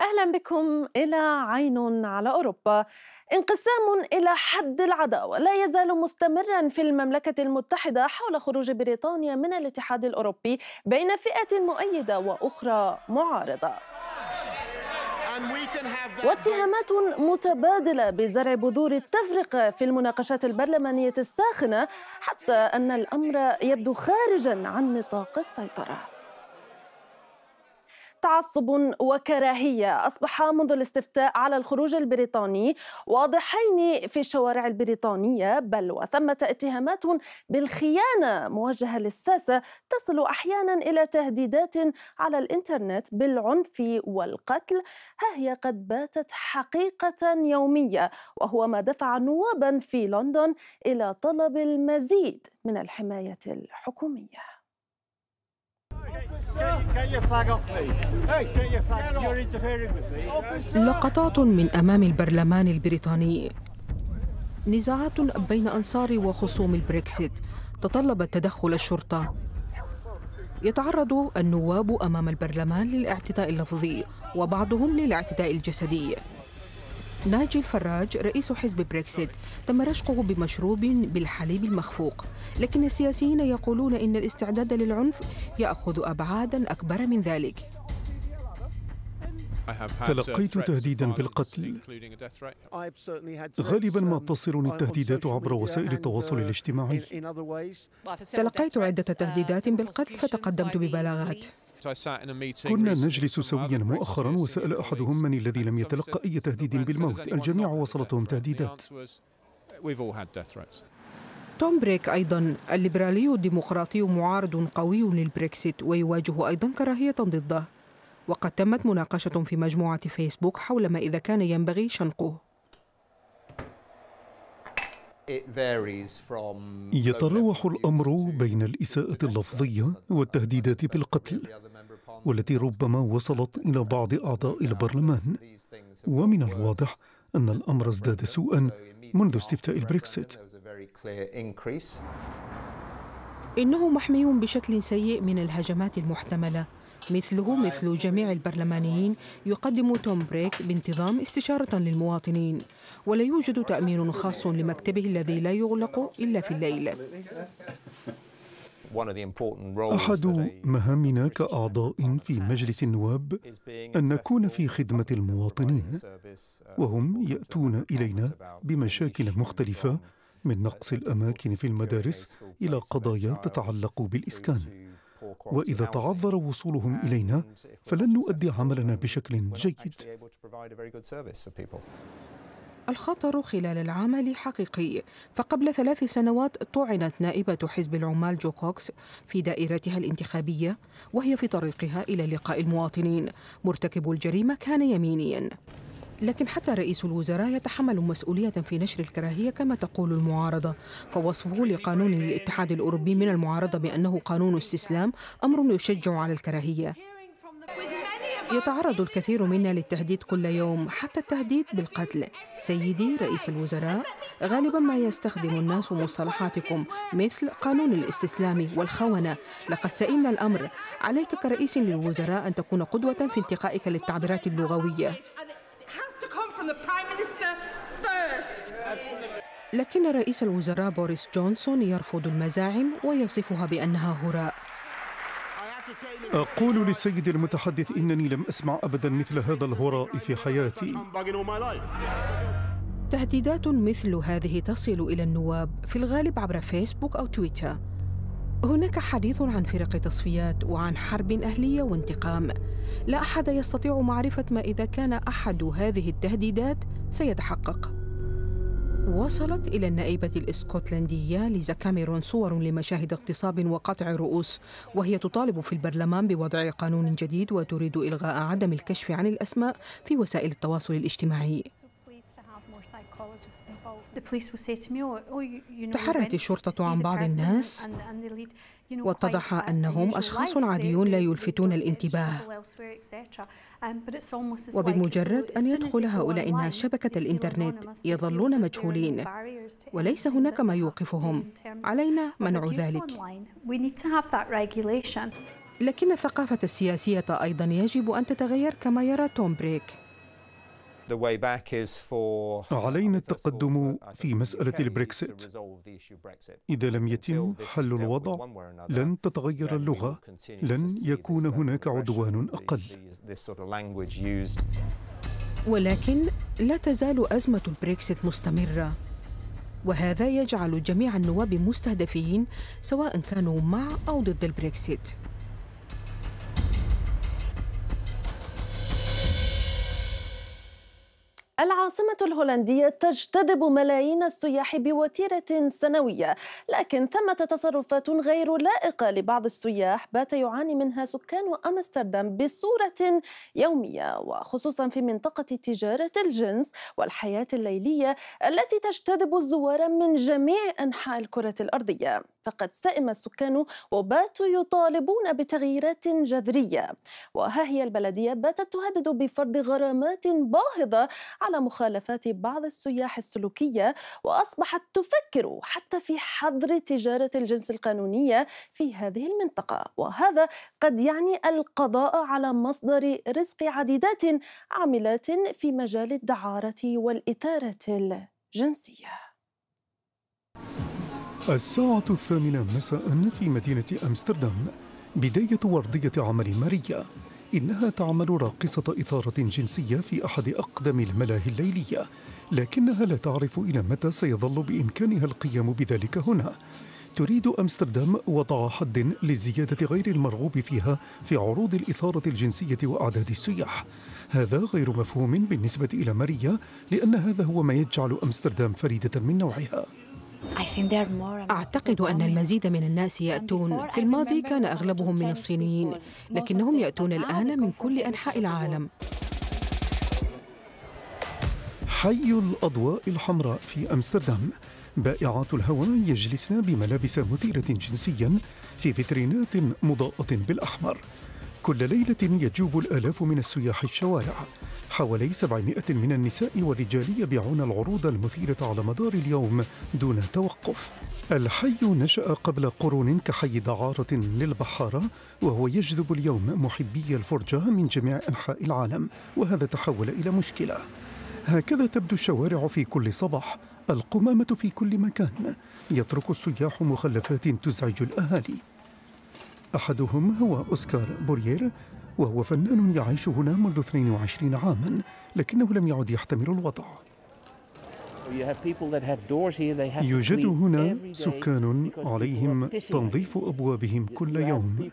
أهلا بكم إلى عين على أوروبا انقسام إلى حد العداوة لا يزال مستمرا في المملكة المتحدة حول خروج بريطانيا من الاتحاد الأوروبي بين فئة مؤيدة وأخرى معارضة واتهامات متبادلة بزرع بذور التفرقة في المناقشات البرلمانية الساخنة حتى أن الأمر يبدو خارجا عن نطاق السيطرة تعصب وكراهية أصبحا منذ الاستفتاء على الخروج البريطاني واضحين في الشوارع البريطانية بل وثمة اتهامات بالخيانة موجهة للساسة تصل أحيانا إلى تهديدات على الإنترنت بالعنف والقتل ها هي قد باتت حقيقة يومية وهو ما دفع نوابا في لندن إلى طلب المزيد من الحماية الحكومية لقطات من أمام البرلمان البريطاني نزاعات بين أنصار وخصوم البريكسيت تطلبت تدخل الشرطة يتعرض النواب أمام البرلمان للاعتداء اللفظي وبعضهم للاعتداء الجسدي ناجي الفراج رئيس حزب بريكسيت تم رشقه بمشروب بالحليب المخفوق لكن السياسيين يقولون إن الاستعداد للعنف يأخذ أبعادا أكبر من ذلك تلقيت تهديدا بالقتل غالبا ما تصلني التهديدات عبر وسائل التواصل الاجتماعي تلقيت عدة تهديدات بالقتل فتقدمت ببلاغات كنا نجلس سويا مؤخرا وسأل أحدهم من الذي لم يتلقى أي تهديد بالموت الجميع وصلتهم تهديدات توم بريك أيضا الليبرالي الديمقراطي معارض قوي للبريكسيت ويواجه أيضا كراهية ضده وقد تمت مناقشة في مجموعة فيسبوك حول ما إذا كان ينبغي شنقه يتراوح الامر بين الاساءه اللفظيه والتهديدات بالقتل والتي ربما وصلت الى بعض اعضاء البرلمان ومن الواضح ان الامر ازداد سوءا منذ استفتاء البريكسيت انه محمي بشكل سيء من الهجمات المحتمله مثله مثل جميع البرلمانيين يقدم توم بريك بانتظام استشارة للمواطنين ولا يوجد تأمين خاص لمكتبه الذي لا يغلق إلا في الليل أحد مهامنا كأعضاء في مجلس النواب أن نكون في خدمة المواطنين uh, وهم يأتون إلينا بمشاكل مختلفة من نقص الأماكن في المدارس إلى قضايا تتعلق بالإسكان واذا تعذر وصولهم الينا فلن نؤدي عملنا بشكل جيد الخطر خلال العمل حقيقي فقبل ثلاث سنوات طعنت نائبة حزب العمال جو كوكس في دائرتها الانتخابية وهي في طريقها إلى لقاء المواطنين مرتكب الجريمة كان يمينيا لكن حتى رئيس الوزراء يتحمل مسؤولية في نشر الكراهية كما تقول المعارضة فوصفه لقانون الاتحاد الأوروبي من المعارضة بأنه قانون استسلام أمر يشجع على الكراهية يتعرض الكثير منا للتهديد كل يوم حتى التهديد بالقتل سيدي رئيس الوزراء غالبا ما يستخدم الناس مصطلحاتكم مثل قانون الاستسلام والخونة لقد سئمنا الأمر عليك كرئيس للوزراء أن تكون قدوة في انتقائك للتعبيرات اللغوية لكن رئيس الوزراء بوريس جونسون يرفض المزاعم ويصفها بأنها هراء أقول للسيد المتحدث إنني لم أسمع أبدا مثل هذا الهراء في حياتي تهديدات مثل هذه تصل إلى النواب في الغالب عبر فيسبوك أو تويتر هناك حديث عن فرق تصفيات وعن حرب أهلية وانتقام لا احد يستطيع معرفه ما اذا كان احد هذه التهديدات سيتحقق وصلت إلى النائبة الإسكتلندية ليزا كاميرون صور لمشاهد اغتصاب وقطع رؤوس وهي تطالب في البرلمان بوضع قانون جديد وتريد إلغاء عدم الكشف عن الأسماء في وسائل التواصل الاجتماعي Oh, oh, تحرت الشرطة عن بعض الناس واتضح أنهم أشخاص عاديون لا يلفتون الانتباه um, وبمجرد أن يدخل هؤلاء الناس شبكة الإنترنت يظلون مجهولين وليس هناك ما يوقفهم علينا منع ذلك لكن الثقافة السياسية أيضا يجب أن تتغير كما يرى توم بريك علينا التقدم في مسألة البريكسيت. إذا لم يتم حل الوضع، لن تتغير اللغة، لن يكون هناك عدوان أقل. ولكن لا تزال أزمة البريكسيت مستمرة. وهذا يجعل جميع النواب مستهدفين سواء كانوا مع أو ضد البريكسيت. العاصمة الهولندية تجتذب ملايين السياح بوتيرة سنوية لكن ثمة تصرفات غير لائقة لبعض السياح بات يعاني منها سكان أمستردام بصورة يومية وخصوصا في منطقة تجارة الجنس والحياة الليلية التي تجتذب الزوار من جميع أنحاء الكرة الأرضية فقد سئم السكان وباتوا يطالبون بتغييرات جذرية وها هي البلدية باتت تهدد بفرض غرامات باهظة على مخالفات بعض السياح السلوكية وأصبحت تفكر حتى في حظر تجارة الجنس القانونية في هذه المنطقة وهذا قد يعني القضاء على مصدر رزق عديدات عاملات في مجال الدعارة والإثارة الجنسية الساعة الثامنة مساء في مدينة أمستردام بداية وردية عمل ماريا إنها تعمل راقصة إثارة جنسية في أحد أقدم الملاهي الليلية لكنها لا تعرف إلى متى سيظل بإمكانها القيام بذلك هنا تريد أمستردام وضع حد للزيادة غير المرغوب فيها في عروض الإثارة الجنسية وأعداد السياح هذا غير مفهوم بالنسبة إلى ماريا لأن هذا هو ما يجعل أمستردام فريدة من نوعها أعتقد أن المزيد من الناس يأتون في الماضي كان أغلبهم من الصينيين لكنهم يأتون الآن من كل أنحاء العالم حي الأضواء الحمراء في أمستردام بائعات الهواء يجلسن بملابس مثيرة جنسيا في فترينات مضاءة بالأحمر كل ليلة يجوب الآلاف من السياح الشوارع حوالي 700 من النساء والرجال يبيعون العروض المثيرة على مدار اليوم دون توقف الحي نشأ قبل قرون كحي دعارة للبحارة وهو يجذب اليوم محبي الفرجة من جميع أنحاء العالم وهذا تحول إلى مشكلة هكذا تبدو الشوارع في كل صباح القمامة في كل مكان يترك السياح مخلفات تزعج الأهالي أحدهم هو أوسكار بوريير وهو فنان يعيش هنا منذ 22 عاما لكنه لم يعد يحتمل الوضع يوجد هنا سكان عليهم تنظيف أبوابهم كل يوم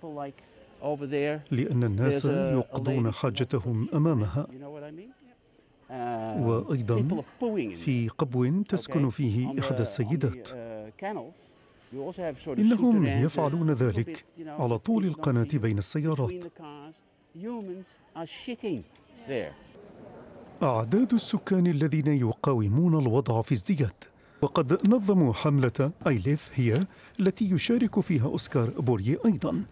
لأن الناس يقضون حاجتهم أمامها uh, وأيضا في قبو تسكن فيه إحدى السيدات uh, إنهم يفعلون ذلك على طول القناة بين السيارات أعداد السكان الذين يقاومون الوضع في ازدياد وقد نظموا حملة أيليف هي التي يشارك فيها أوسكار بوريه أيضا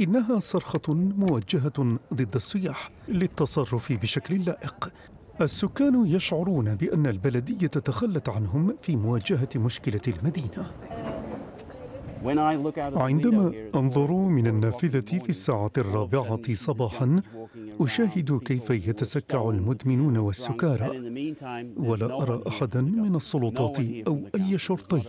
إنها صرخة موجهة ضد السياح للتصرف بشكل لائق السكان يشعرون بأن البلدية تخلت عنهم في مواجهة مشكلة المدينة عندما أنظر من النافذة في الساعة الرابعة صباحا أشاهد كيف يتسكع المدمنون والسكارى ولا أرى أحدا من السلطات أو أي شرطي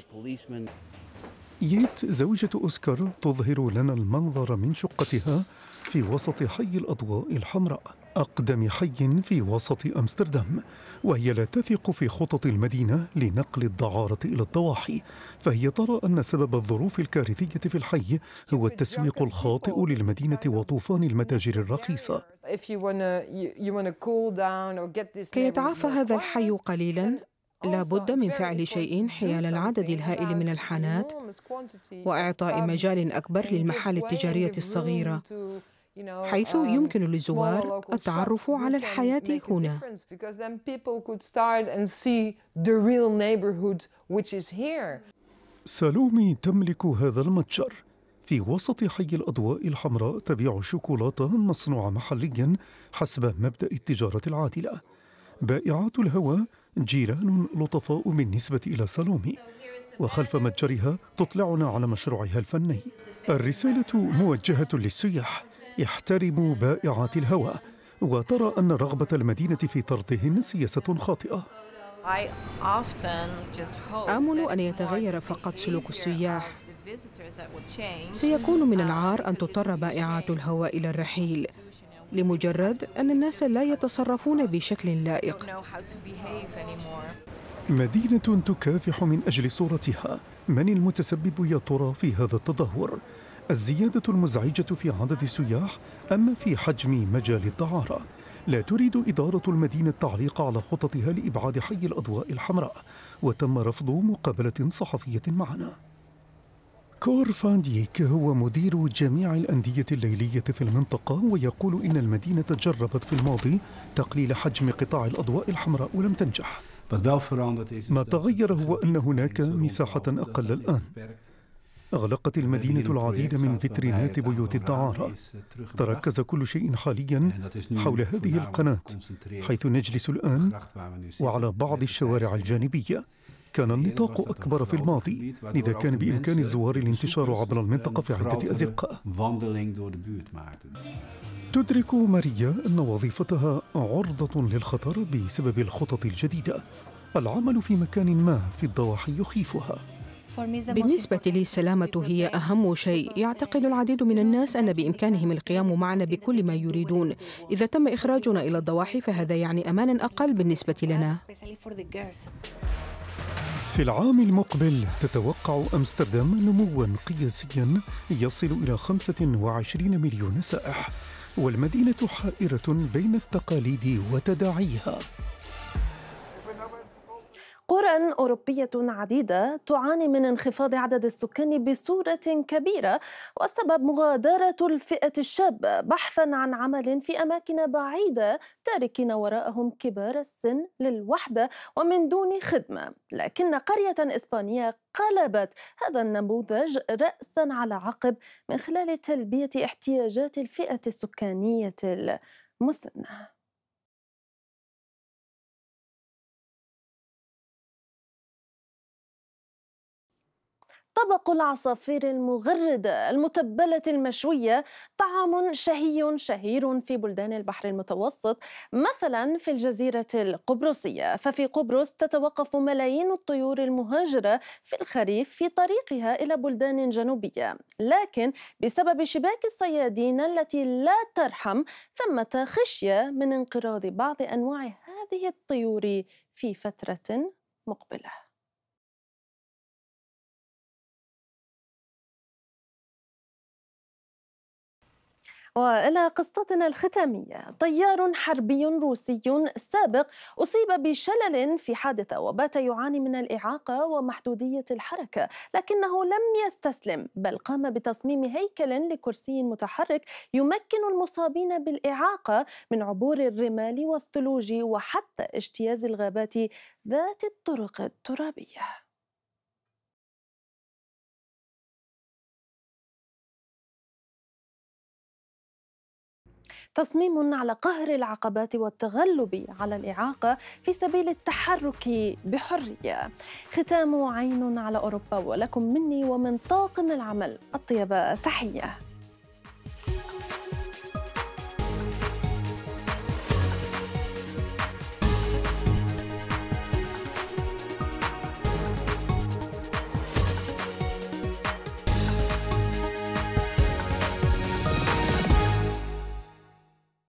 ييت زوجة أوسكار تظهر لنا المنظر من شقتها في وسط حي الأضواء الحمراء أقدم حي في وسط أمستردام وهي لا تثق في خطط المدينة لنقل الدعارة إلى الضواحي فهي ترى أن سبب الظروف الكارثية في الحي هو التسويق الخاطئ للمدينة وطوفان المتاجر الرخيصة كي يتعافى هذا الحي قليلا لا بد من فعل شيء حيال العدد الهائل من الحانات وإعطاء مجال أكبر للمحال التجارية الصغيرة حيث um, يمكن للزوار التعرف على الحياة هنا سالومي تملك هذا المتجر في وسط حي الأضواء الحمراء تبيع شوكولاتة مصنوعة محليا حسب مبدأ التجارة العادلة بائعات الهواء جيران لطفاء بالنسبة إلى سالومي وخلف متجرها تطلعنا على مشروعها الفني الرسالة موجهة للسياح يحترم بائعات الهوى وترى أن رغبة المدينة في طردهن سياسة خاطئة آمل أن يتغير فقط سلوك السياح سيكون من uh, العار أن تضطر بائعات الهوى إلى الرحيل لمجرد أن الناس لا يتصرفون بشكل لائق مدينة تكافح من أجل صورتها من المتسبب يا ترى في هذا التدهور الزيادة المزعجة في عدد السياح أما في حجم مجال الدعارة لا تريد إدارة المدينة التعليق على خططها لإبعاد حي الأضواء الحمراء وتم رفض مقابلة صحفية معنا كور فانديك هو مدير جميع الأندية الليلية في المنطقة ويقول إن المدينة جربت في الماضي تقليل حجم قطاع الأضواء الحمراء ولم تنجح ما تغير هو أن هناك مساحة أقل الآن أغلقت المدينة العديد من فترينات بيوت الدعارة تركز كل شيء حاليا حول هذه القناة حيث نجلس الآن وعلى بعض الشوارع الجانبية كان النطاق أكبر في الماضي لذا كان بإمكان الزوار الانتشار عبر المنطقة في عدة أزقة تدرك ماريا أن وظيفتها عرضة للخطر بسبب الخطط الجديدة العمل في مكان ما في الضواحي يخيفها بالنسبة لي السلامة هي أهم شيء يعتقد العديد من الناس أن بإمكانهم القيام معنا بكل ما يريدون إذا تم إخراجنا إلى الضواحي فهذا يعني أمانا أقل بالنسبة لنا في العام المقبل تتوقع أمستردام نموا قياسيا يصل إلى 25 مليون سائح والمدينة حائرة بين التقاليد وتداعيها قرى أوروبية عديدة تعاني من انخفاض عدد السكان بصورة كبيرة والسبب مغادرة الفئة الشابة بحثا عن عمل في أماكن بعيدة تاركين وراءهم كبار السن للوحدة ومن دون خدمة لكن قرية إسبانية قلبت هذا النموذج رأسا على عقب من خلال تلبية احتياجات الفئة السكانية المسنة طبق العصافير المغردة المتبلة المشوية طعام شهي شهير في بلدان البحر المتوسط مثلا في الجزيرة القبرصية ففي قبرص تتوقف ملايين الطيور المهاجرة في الخريف في طريقها إلى بلدان جنوبية لكن بسبب شباك الصيادين التي لا ترحم ثمة خشية من انقراض بعض أنواع هذه الطيور في فترة مقبله والى قصتنا الختاميه طيار حربي روسي سابق اصيب بشلل في حادثه وبات يعاني من الاعاقه ومحدوديه الحركه لكنه لم يستسلم بل قام بتصميم هيكل لكرسي متحرك يمكن المصابين بالاعاقه من عبور الرمال والثلوج وحتى اجتياز الغابات ذات الطرق الترابيه تصميم على قهر العقبات والتغلب على الإعاقة في سبيل التحرك بحرية ختام عين على أوروبا ولكم مني ومن طاقم العمل الطيبة تحية